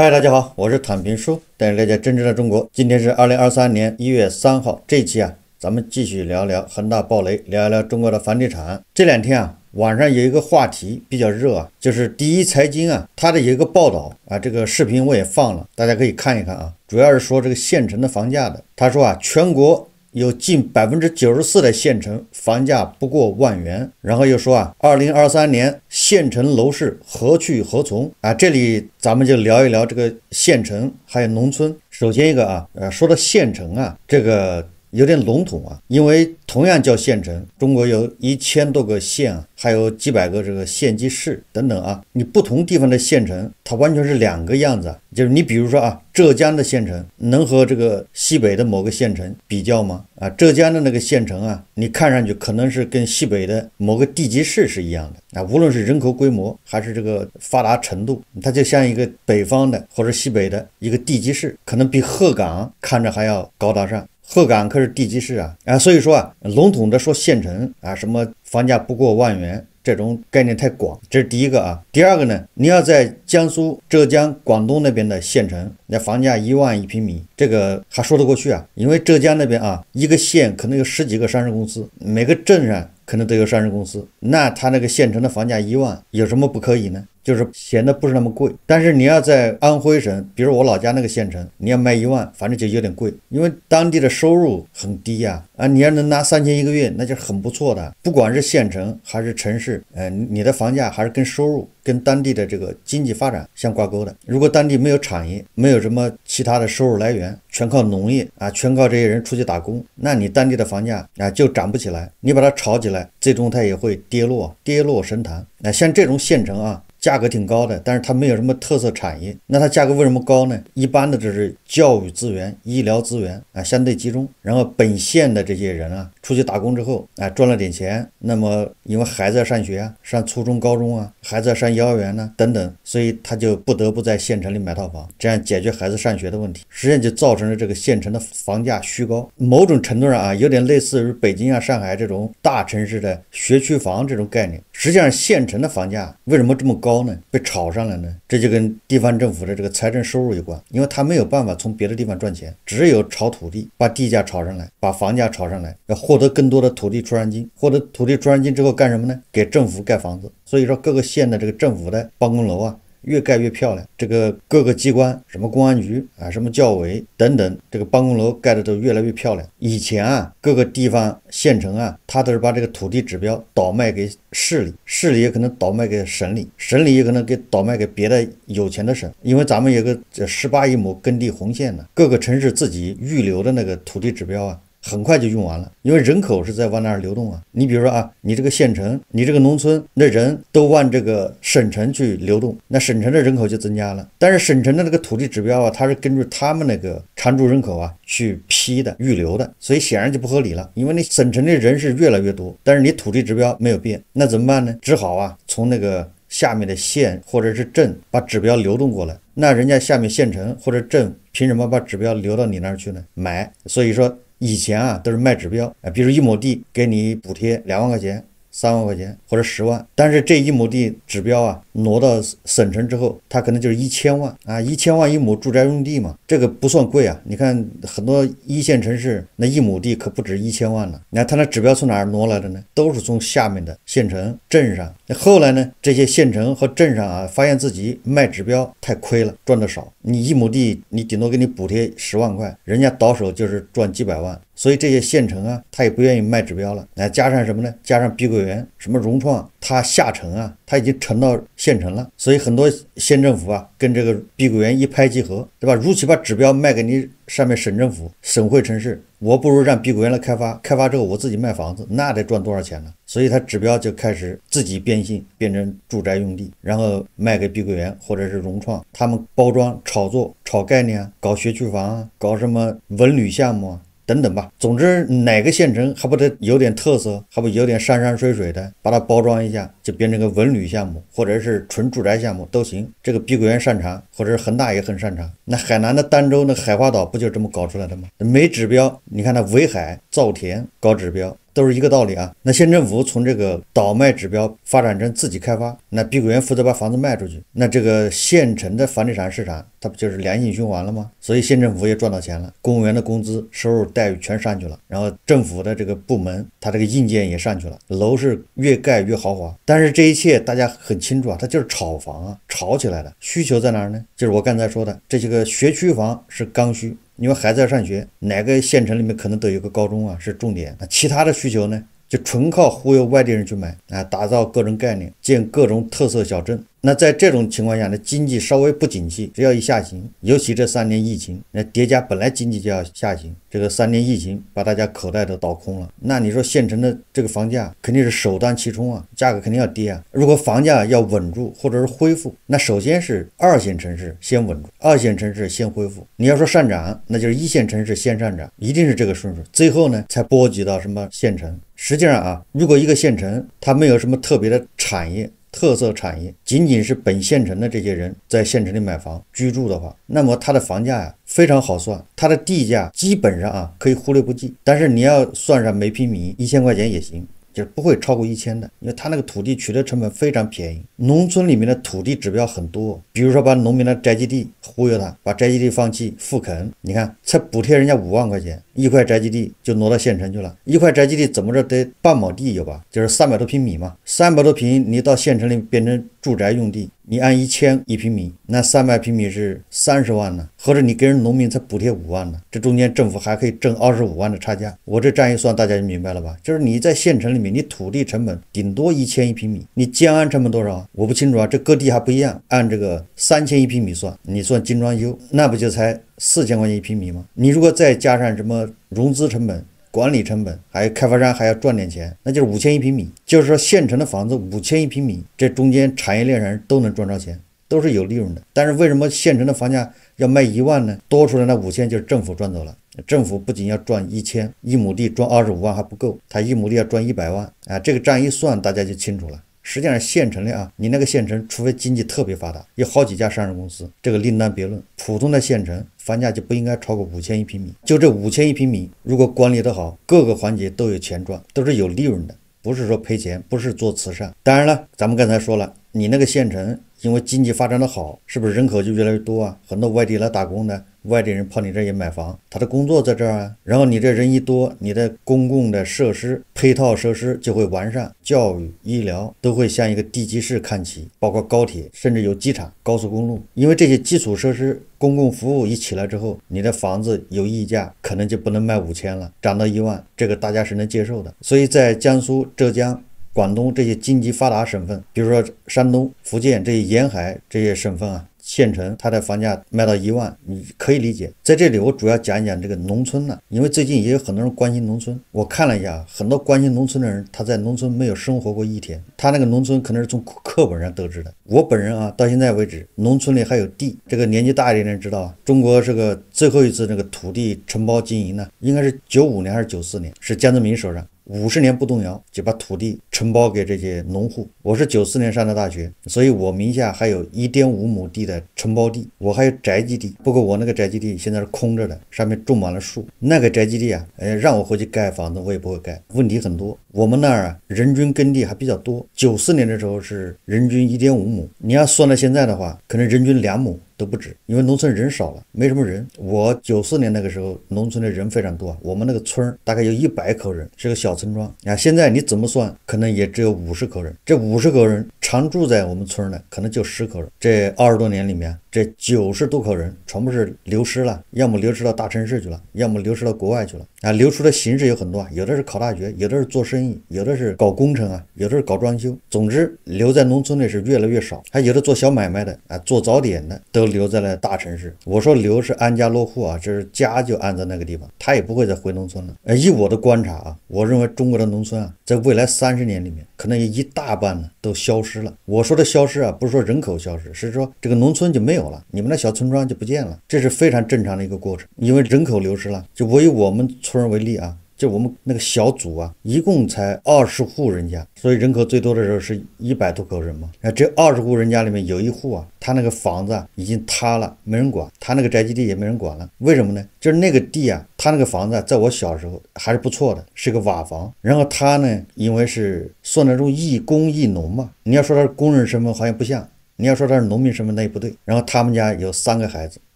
嗨，大家好，我是坦平叔，带你了解真正的中国。今天是二零二三年一月三号，这期啊，咱们继续聊聊恒大暴雷，聊一聊中国的房地产。这两天啊，网上有一个话题比较热啊，就是第一财经啊，它的有一个报道啊，这个视频我也放了，大家可以看一看啊。主要是说这个县城的房价的，他说啊，全国。有近百分之九十四的县城房价不过万元，然后又说啊，二零二三年县城楼市何去何从啊？这里咱们就聊一聊这个县城还有农村。首先一个啊，呃，说到县城啊，这个。有点笼统啊，因为同样叫县城，中国有一千多个县还有几百个这个县级市等等啊。你不同地方的县城，它完全是两个样子。就是你比如说啊，浙江的县城能和这个西北的某个县城比较吗？啊，浙江的那个县城啊，你看上去可能是跟西北的某个地级市是一样的。啊，无论是人口规模还是这个发达程度，它就像一个北方的或者西北的一个地级市，可能比鹤岗看着还要高大上。鹤岗可是地级市啊，啊，所以说啊，笼统的说县城啊，什么房价不过万元，这种概念太广，这是第一个啊。第二个呢，你要在江苏、浙江、广东那边的县城，那房价一万一平米，这个还说得过去啊。因为浙江那边啊，一个县可能有十几个上市公司，每个镇上可能都有上市公司，那他那个县城的房价一万，有什么不可以呢？就是显得不是那么贵，但是你要在安徽省，比如我老家那个县城，你要卖一万，反正就有点贵，因为当地的收入很低呀。啊，你要能拿三千一个月，那就很不错的。不管是县城还是城市，嗯，你的房价还是跟收入、跟当地的这个经济发展相挂钩的。如果当地没有产业，没有什么其他的收入来源，全靠农业啊，全靠这些人出去打工，那你当地的房价啊就涨不起来。你把它炒起来，最终它也会跌落，跌落神坛。那像这种县城啊。价格挺高的，但是它没有什么特色产业。那它价格为什么高呢？一般的这是教育资源、医疗资源啊，相对集中。然后本县的这些人啊。出去打工之后，哎，赚了点钱，那么因为孩子要上学啊，上初中、高中啊，孩子要上幼儿园呢，等等，所以他就不得不在县城里买套房，这样解决孩子上学的问题。实际上就造成了这个县城的房价虚高。某种程度上啊，有点类似于北京啊、上海这种大城市的学区房这种概念。实际上，县城的房价为什么这么高呢？被炒上来呢？这就跟地方政府的这个财政收入有关，因为他没有办法从别的地方赚钱，只有炒土地，把地价炒上来，把房价炒上来，要获。获得更多的土地出让金，获得土地出让金之后干什么呢？给政府盖房子。所以说，各个县的这个政府的办公楼啊，越盖越漂亮。这个各个机关，什么公安局啊，什么教委等等，这个办公楼盖的都越来越漂亮。以前啊，各个地方县城啊，他都是把这个土地指标倒卖给市里，市里也可能倒卖给省里，省里也可能给倒卖给别的有钱的省。因为咱们有个十八亿亩耕地红线呢，各个城市自己预留的那个土地指标啊。很快就用完了，因为人口是在往那儿流动啊。你比如说啊，你这个县城，你这个农村，那人都往这个省城去流动，那省城的人口就增加了。但是省城的那个土地指标啊，它是根据他们那个常住人口啊去批的、预留的，所以显然就不合理了。因为你省城的人是越来越多，但是你土地指标没有变，那怎么办呢？只好啊从那个。下面的县或者是镇把指标流动过来，那人家下面县城或者镇凭什么把指标流到你那儿去呢？买。所以说以前啊都是卖指标啊，比如一亩地给你补贴两万块钱。三万块钱或者十万，但是这一亩地指标啊挪到省城之后，它可能就是一千万啊，一千万一亩住宅用地嘛，这个不算贵啊。你看很多一线城市那一亩地可不止一千万了，你看它那指标从哪儿挪来的呢？都是从下面的县城、镇上。那后来呢，这些县城和镇上啊，发现自己卖指标太亏了，赚的少。你一亩地，你顶多给你补贴十万块，人家倒手就是赚几百万。所以这些县城啊，他也不愿意卖指标了。来加上什么呢？加上碧桂园什么融创，它下沉啊，它已经沉到县城了。所以很多县政府啊，跟这个碧桂园一拍即合，对吧？如其把指标卖给你上面省政府、省会城市，我不如让碧桂园来开发，开发之后我自己卖房子，那得赚多少钱呢？所以它指标就开始自己变性，变成住宅用地，然后卖给碧桂园或者是融创，他们包装炒作、炒概念啊，搞学区房啊，搞什么文旅项目啊。等等吧，总之哪个县城还不得有点特色，还不有点山山水水的，把它包装一下，就变成个文旅项目，或者是纯住宅项目都行。这个碧桂园擅长，或者是恒大也很擅长。那海南的儋州那海花岛不就这么搞出来的吗？没指标，你看那围海造田搞指标。都是一个道理啊。那县政府从这个倒卖指标发展成自己开发，那碧桂园负责把房子卖出去，那这个县城的房地产市场它不就是良性循环了吗？所以县政府也赚到钱了，公务员的工资收入待遇全上去了，然后政府的这个部门它这个硬件也上去了，楼是越盖越豪华。但是这一切大家很清楚啊，它就是炒房啊，炒起来的。需求在哪儿呢？就是我刚才说的这些个学区房是刚需。因为孩子要上学，哪个县城里面可能都有个高中啊，是重点。那其他的需求呢，就纯靠忽悠外地人去买啊，打造各种概念，建各种特色小镇。那在这种情况下，那经济稍微不景气，只要一下行，尤其这三年疫情，那叠加本来经济就要下行，这个三年疫情把大家口袋都倒空了，那你说县城的这个房价肯定是首当其冲啊，价格肯定要跌啊。如果房价要稳住或者是恢复，那首先是二线城市先稳住，二线城市先恢复。你要说上涨，那就是一线城市先上涨，一定是这个顺序，最后呢才波及到什么县城。实际上啊，如果一个县城它没有什么特别的产业。特色产业，仅仅是本县城的这些人在县城里买房居住的话，那么它的房价呀非常好算，它的地价基本上啊可以忽略不计，但是你要算上每平米一千块钱也行。就是不会超过一千的，因为他那个土地取得成本非常便宜，农村里面的土地指标很多，比如说把农民的宅基地忽悠他，把宅基地放弃复垦，你看才补贴人家五万块钱一块宅基地就挪到县城去了，一块宅基地怎么着得半亩地有吧，就是三百多平米嘛，三百多平你到县城里变成住宅用地。你按一千一平米，那三百平米是三十万呢，合着你给人农民才补贴五万呢，这中间政府还可以挣二十五万的差价。我这这样一算，大家就明白了吧？就是你在县城里面，你土地成本顶多一千一平米，你建安成本多少？我不清楚啊，这各地还不一样。按这个三千一平米算，你算精装修，那不就才四千块钱一平米吗？你如果再加上什么融资成本？管理成本，还有开发商还要赚点钱，那就是五千一平米。就是说，县城的房子五千一平米，这中间产业链上人都能赚着钱，都是有利润的。但是为什么县城的房价要卖一万呢？多出来那五千就是政府赚走了。政府不仅要赚一千一亩地，赚二十五万还不够，他一亩地要赚一百万啊！这个账一算，大家就清楚了。实际上县城里啊，你那个县城，除非经济特别发达，有好几家上市公司，这个另当别论。普通的县城，房价就不应该超过五千一平米。就这五千一平米，如果管理得好，各个环节都有钱赚，都是有利润的，不是说赔钱，不是做慈善。当然了，咱们刚才说了，你那个县城。因为经济发展的好，是不是人口就越来越多啊？很多外地来打工的外地人跑你这也买房，他的工作在这儿啊。然后你这人一多，你的公共的设施配套设施就会完善，教育、医疗都会向一个地级市看齐，包括高铁，甚至有机场、高速公路。因为这些基础设施、公共服务一起来之后，你的房子有溢价，可能就不能卖五千了，涨到一万，这个大家是能接受的。所以在江苏、浙江。广东这些经济发达省份，比如说山东、福建这些沿海这些省份啊，县城它的房价卖到一万，你可以理解。在这里，我主要讲一讲这个农村呢，因为最近也有很多人关心农村。我看了一下，很多关心农村的人，他在农村没有生活过一天，他那个农村可能是从课本上得知的。我本人啊，到现在为止，农村里还有地，这个年纪大一点的人知道啊，中国这个最后一次那个土地承包经营呢，应该是九五年还是九四年，是江泽民手上。五十年不动摇，就把土地承包给这些农户。我是九四年上的大学，所以我名下还有一点五亩地的承包地，我还有宅基地。不过我那个宅基地现在是空着的，上面种满了树。那个宅基地啊，哎，让我回去盖房子，我也不会盖，问题很多。我们那儿人均耕地还比较多，九四年的时候是人均一点五亩，你要算到现在的话，可能人均两亩都不止，因为农村人少了，没什么人。我九四年那个时候，农村的人非常多，我们那个村大概有一百口人，是个小村庄。啊，现在你怎么算，可能也只有五十口人，这五十口人常住在我们村的，可能就十口人。这二十多年里面。这九十多口人全部是流失了，要么流失到大城市去了，要么流失到国外去了。啊，流出的形式有很多，有的是考大学，有的是做生意，有的是搞工程啊，有的是搞装修。总之，留在农村的是越来越少。还有的做小买卖的啊，做早点的都留在了大城市。我说留是安家落户啊，就是家就安在那个地方，他也不会再回农村了。呃，以我的观察啊，我认为中国的农村啊，在未来三十年里面，可能一大半呢都消失了。我说的消失啊，不是说人口消失，是说这个农村就没。有了，你们那小村庄就不见了，这是非常正常的一个过程，因为人口流失了。就我以我们村为例啊，就我们那个小组啊，一共才二十户人家，所以人口最多的时候是一百多口人嘛。那这二十户人家里面有一户啊，他那个房子已经塌了，没人管，他那个宅基地也没人管了。为什么呢？就是那个地啊，他那个房子在我小时候还是不错的，是个瓦房。然后他呢，因为是算那种“一工一农”嘛，你要说他是工人身份，好像不像。你要说他是农民身份那也不对。然后他们家有三个孩子，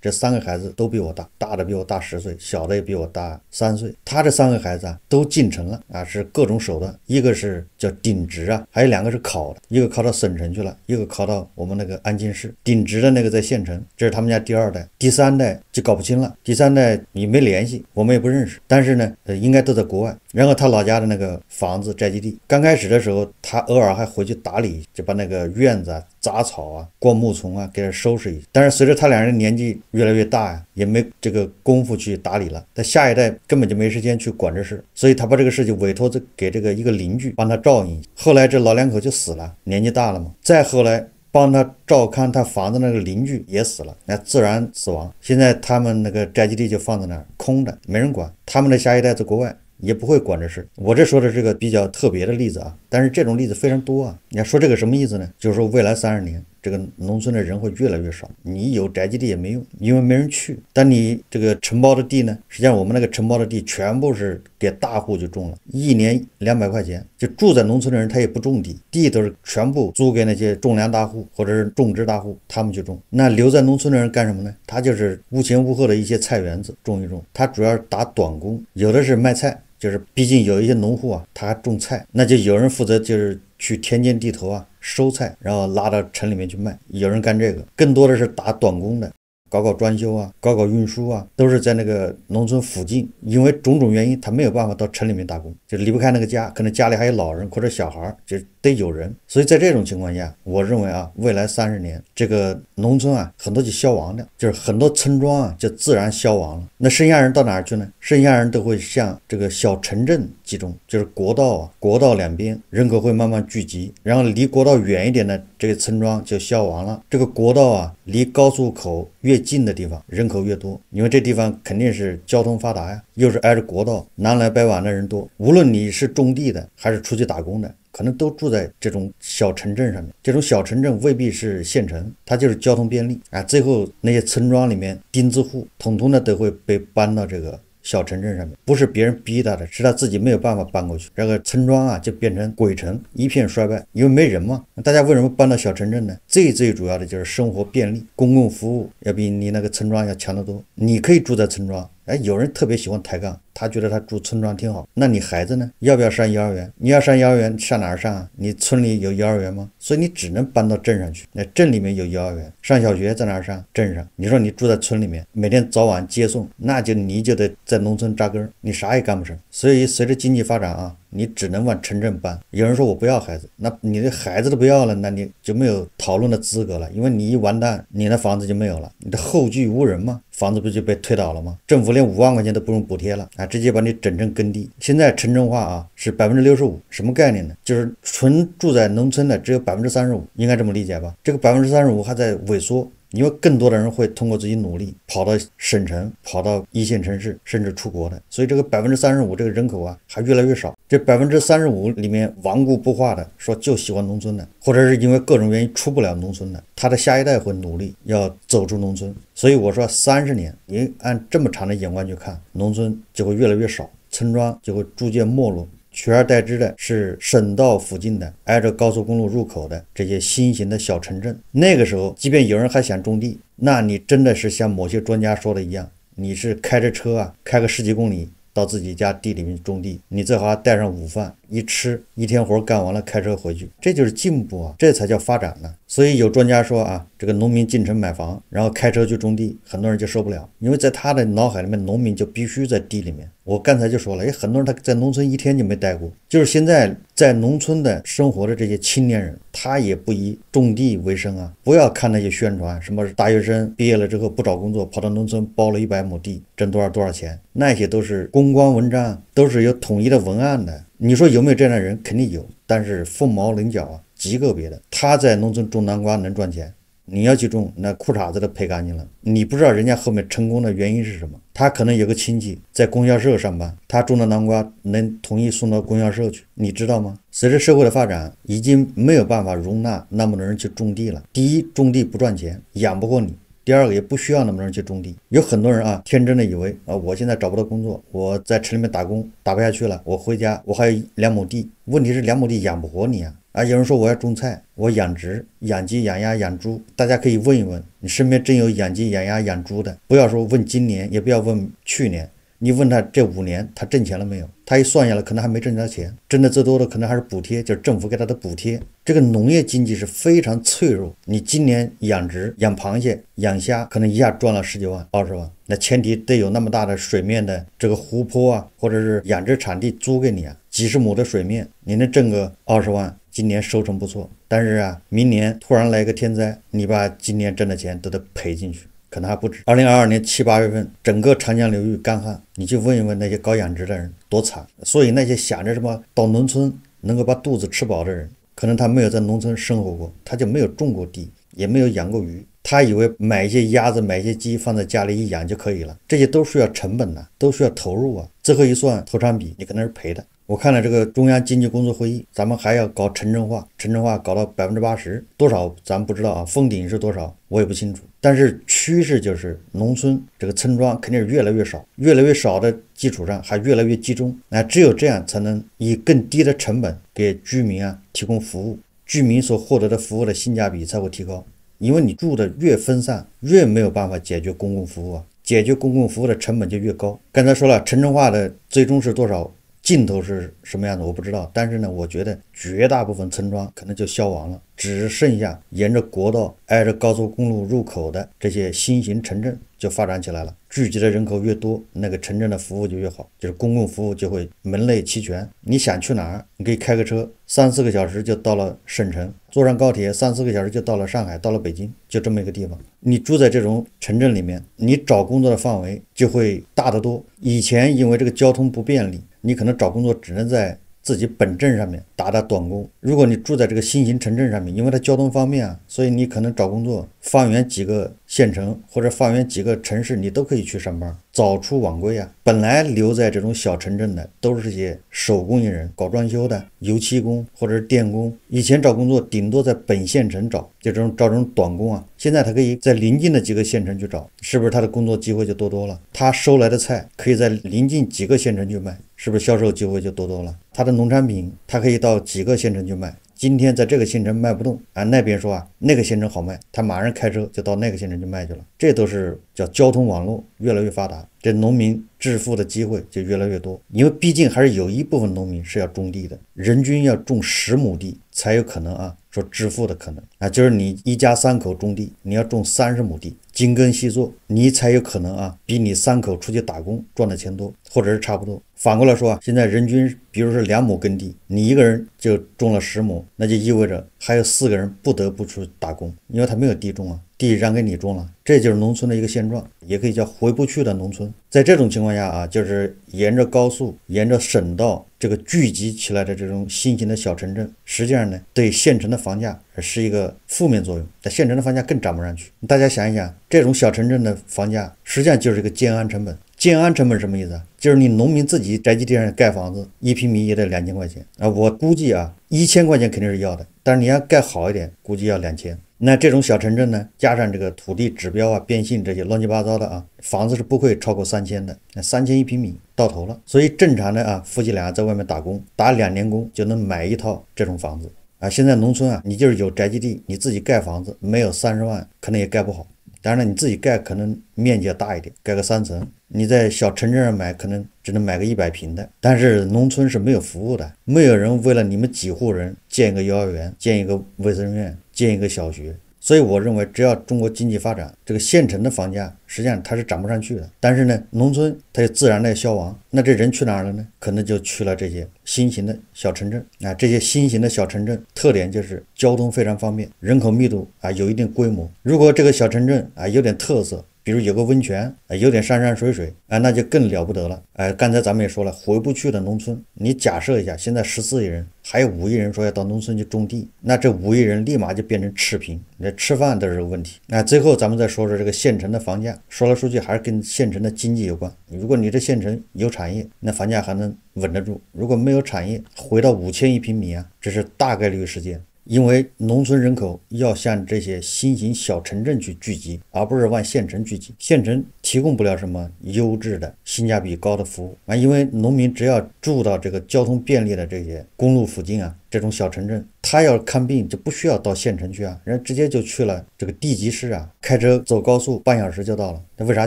这三个孩子都比我大，大的比我大十岁，小的也比我大三岁。他这三个孩子啊，都进城了啊，是各种手段，一个是叫顶职啊，还有两个是考的，一个考到省城去了，一个考到我们那个安庆市。顶职的那个在县城，这是他们家第二代、第三代就搞不清了。第三代你没联系，我们也不认识，但是呢，呃，应该都在国外。然后他老家的那个房子、宅基地，刚开始的时候他偶尔还回去打理，就把那个院子啊。杂草啊，灌木丛啊，给它收拾一下。但是随着他两人年纪越来越大呀，也没这个功夫去打理了。他下一代根本就没时间去管这事，所以他把这个事情委托这给这个一个邻居帮他照应。后来这老两口就死了，年纪大了嘛。再后来帮他照看他房子那个邻居也死了，那自然死亡。现在他们那个宅基地就放在那儿，空的，没人管。他们的下一代在国外。也不会管这事儿。我这说的是个比较特别的例子啊，但是这种例子非常多啊。你要说这个什么意思呢？就是说未来三十年，这个农村的人会越来越少。你有宅基地也没用，因为没人去。但你这个承包的地呢，实际上我们那个承包的地全部是给大户就种了，一年两百块钱。就住在农村的人他也不种地，地都是全部租给那些种粮大户或者是种植大户他们去种。那留在农村的人干什么呢？他就是屋前屋后的一些菜园子种一种，他主要打短工，有的是卖菜。就是，毕竟有一些农户啊，他还种菜，那就有人负责，就是去田间地头啊收菜，然后拉到城里面去卖，有人干这个。更多的是打短工的，搞搞装修啊，搞搞运输啊，都是在那个农村附近。因为种种原因，他没有办法到城里面打工，就离不开那个家，可能家里还有老人或者小孩，就得有人。所以在这种情况下，我认为啊，未来三十年这个。农村啊，很多就消亡了，就是很多村庄啊就自然消亡了。那剩下人到哪儿去呢？剩下人都会向这个小城镇集中，就是国道啊，国道两边人口会慢慢聚集。然后离国道远一点的这个村庄就消亡了。这个国道啊，离高速口越近的地方人口越多，因为这地方肯定是交通发达呀，又是挨着国道，南来北往的人多。无论你是种地的，还是出去打工的。可能都住在这种小城镇上面，这种小城镇未必是县城，它就是交通便利啊。最后那些村庄里面钉子户，统统的都会被搬到这个小城镇上面，不是别人逼他的，是他自己没有办法搬过去。这个村庄啊就变成鬼城，一片衰败，因为没人嘛。大家为什么搬到小城镇呢？最最主要的就是生活便利，公共服务要比你那个村庄要强得多。你可以住在村庄，哎，有人特别喜欢抬杠。他觉得他住村庄挺好，那你孩子呢？要不要上幼儿园？你要上幼儿园，上哪儿上啊？你村里有幼儿园吗？所以你只能搬到镇上去。那镇里面有幼儿园，上小学在哪儿上？镇上。你说你住在村里面，每天早晚接送，那就你就得在农村扎根，你啥也干不成。所以随着经济发展啊。你只能往城镇搬。有人说我不要孩子，那你的孩子都不要了，那你就没有讨论的资格了。因为你一完蛋，你的房子就没有了，你的后继无人嘛，房子不就被推倒了吗？政府连五万块钱都不用补贴了啊，直接把你整成耕地。现在城镇化啊是百分之六十五，什么概念呢？就是纯住在农村的只有百分之三十五，应该这么理解吧？这个百分之三十五还在萎缩，因为更多的人会通过自己努力跑到省城、跑到一线城市，甚至出国的，所以这个百分之三十五这个人口啊还越来越少。这百分之三十五里面顽固不化的，说就喜欢农村的，或者是因为各种原因出不了农村的，他的下一代会努力要走出农村。所以我说，三十年，您按这么长的眼光去看，农村就会越来越少，村庄就会逐渐没落，取而代之的是省道附近的、挨着高速公路入口的这些新型的小城镇。那个时候，即便有人还想种地，那你真的是像某些专家说的一样，你是开着车啊，开个十几公里。到自己家地里面种地，你最好带上午饭一吃，一天活干完了，开车回去，这就是进步啊，这才叫发展呢。所以有专家说啊，这个农民进城买房，然后开车去种地，很多人就受不了，因为在他的脑海里面，农民就必须在地里面。我刚才就说了，也很多人他在农村一天就没待过，就是现在在农村的生活的这些青年人，他也不以种地为生啊。不要看那些宣传，什么大学生毕业了之后不找工作，跑到农村包了一百亩地，挣多少多少钱，那些都是公关文章，都是有统一的文案的。你说有没有这样的人？肯定有，但是凤毛麟角啊。极个别的，他在农村种南瓜能赚钱，你要去种，那裤衩子都赔干净了。你不知道人家后面成功的原因是什么？他可能有个亲戚在供销社上班，他种的南瓜能同意送到供销社去，你知道吗？随着社会的发展，已经没有办法容纳那么多人去种地了。第一，种地不赚钱，养不过你；第二个，也不需要那么多人去种地。有很多人啊，天真的以为啊，我现在找不到工作，我在城里面打工打不下去了，我回家我还有两亩地，问题是两亩地养不活你啊。啊，有人说我要种菜，我养殖、养鸡、养鸭、养猪，大家可以问一问，你身边真有养鸡、养鸭、养猪的？不要说问今年，也不要问去年，你问他这五年他挣钱了没有？他一算下来，可能还没挣到钱，挣的最多的可能还是补贴，就是政府给他的补贴。这个农业经济是非常脆弱。你今年养殖、养螃蟹、养虾，可能一下赚了十几万、二十万，那前提得有那么大的水面的这个湖泊啊，或者是养殖产地租给你啊，几十亩的水面，你能挣个二十万。今年收成不错，但是啊，明年突然来个天灾，你把今年挣的钱都得赔进去，可能还不止。二零二二年七八月份，整个长江流域干旱，你去问一问那些搞养殖的人多惨。所以那些想着什么到农村能够把肚子吃饱的人，可能他没有在农村生活过，他就没有种过地，也没有养过鱼，他以为买一些鸭子、买一些鸡放在家里一养就可以了。这些都需要成本的，都需要投入啊。最后一算投产比，你可能是赔的。我看了这个中央经济工作会议，咱们还要搞城镇化，城镇化搞到百分之八十多少，咱不知道啊，封顶是多少我也不清楚。但是趋势就是农村这个村庄肯定是越来越少，越来越少的基础上还越来越集中。那只有这样才能以更低的成本给居民啊提供服务，居民所获得的服务的性价比才会提高。因为你住的越分散，越没有办法解决公共服务啊，解决公共服务的成本就越高。刚才说了，城镇化的最终是多少？尽头是什么样子，我不知道。但是呢，我觉得绝大部分村庄可能就消亡了，只剩下沿着国道、挨着高速公路入口的这些新型城镇就发展起来了。聚集的人口越多，那个城镇的服务就越好，就是公共服务就会门类齐全。你想去哪儿，你可以开个车，三四个小时就到了省城；坐上高铁，三四个小时就到了上海，到了北京，就这么一个地方。你住在这种城镇里面，你找工作的范围就会大得多。以前因为这个交通不便利。你可能找工作只能在自己本镇上面打打短工。如果你住在这个新型城镇上面，因为它交通方便啊，所以你可能找工作。方圆几个县城或者方圆几个城市，你都可以去上班，早出晚归啊。本来留在这种小城镇的，都是些手工业人，搞装修的、油漆工或者是电工。以前找工作，顶多在本县城找，就这种找这种短工啊。现在他可以在临近的几个县城去找，是不是他的工作机会就多多了？他收来的菜可以在临近几个县城去卖，是不是销售机会就多多了？他的农产品，他可以到几个县城去卖。今天在这个县城卖不动啊，那边说啊那个县城好卖，他马上开车就到那个县城去卖去了。这都是叫交通网络越来越发达，这农民致富的机会就越来越多。因为毕竟还是有一部分农民是要种地的，人均要种十亩地才有可能啊，说致富的可能啊，就是你一家三口种地，你要种三十亩地。精耕细作，你才有可能啊，比你三口出去打工赚的钱多，或者是差不多。反过来说啊，现在人均，比如说两亩耕地，你一个人就种了十亩，那就意味着还有四个人不得不去打工，因为他没有地种啊。地让给你种了，这就是农村的一个现状，也可以叫回不去的农村。在这种情况下啊，就是沿着高速、沿着省道这个聚集起来的这种新型的小城镇，实际上呢，对县城的房价是一个负面作用，但县城的房价更涨不上去。大家想一想，这种小城镇的房价实际上就是一个建安成本。建安成本什么意思啊？就是你农民自己宅基地上盖房子，一平米也得两千块钱啊！我估计啊，一千块钱肯定是要的，但是你要盖好一点，估计要两千。那这种小城镇呢，加上这个土地指标啊、变性这些乱七八糟的啊，房子是不会超过三千的。那三千一平米到头了，所以正常的啊，夫妻俩在外面打工，打两年工就能买一套这种房子啊！现在农村啊，你就是有宅基地，你自己盖房子，没有三十万可能也盖不好。当然了，你自己盖可能面积要大一点，盖个三层。你在小城镇上买，可能只能买个一百平的，但是农村是没有服务的，没有人为了你们几户人建一个幼儿园、建一个卫生院、建一个小学。所以我认为，只要中国经济发展，这个县城的房价实际上它是涨不上去的。但是呢，农村它就自然的消亡，那这人去哪了呢？可能就去了这些新型的小城镇啊。这些新型的小城镇特点就是交通非常方便，人口密度啊有一定规模。如果这个小城镇啊有点特色。比如有个温泉，有点山山水水，啊，那就更了不得了。哎，刚才咱们也说了，回不去的农村，你假设一下，现在十四亿人，还有五亿人说要到农村去种地，那这五亿人立马就变成赤贫，那吃饭都是个问题。那最后咱们再说说这个县城的房价，说了说去还是跟县城的经济有关。如果你这县城有产业，那房价还能稳得住；如果没有产业，回到五千一平米啊，这是大概率事件。因为农村人口要向这些新型小城镇去聚集，而不是往县城聚集。县城提供不了什么优质的、性价比高的服务啊。因为农民只要住到这个交通便利的这些公路附近啊，这种小城镇，他要看病就不需要到县城去啊，人直接就去了这个地级市啊，开车走高速半小时就到了。那为啥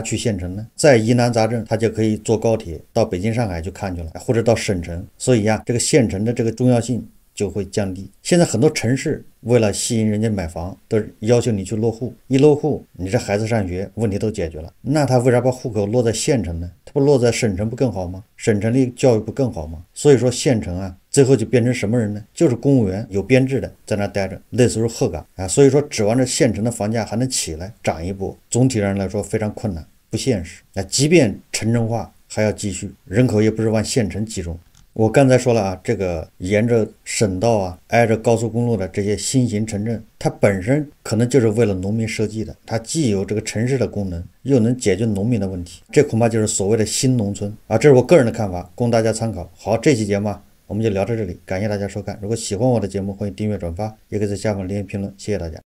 去县城呢？在疑难杂症，他就可以坐高铁到北京、上海去看去了，或者到省城。所以呀，这个县城的这个重要性。就会降低。现在很多城市为了吸引人家买房，都要求你去落户。一落户，你这孩子上学问题都解决了。那他为啥把户口落在县城呢？他不落在省城不更好吗？省城的教育不更好吗？所以说县城啊，最后就变成什么人呢？就是公务员有编制的在那待着，类似于鹤岗啊。所以说指望着县城的房价还能起来涨一波，总体上来说非常困难，不现实。那即便城镇化还要继续，人口也不是往县城集中。我刚才说了啊，这个沿着省道啊，挨着高速公路的这些新型城镇，它本身可能就是为了农民设计的，它既有这个城市的功能，又能解决农民的问题，这恐怕就是所谓的“新农村”啊。这是我个人的看法，供大家参考。好，这期节目啊、我们就聊到这里，感谢大家收看。如果喜欢我的节目，欢迎订阅、转发，也可以在下方留言评论。谢谢大家。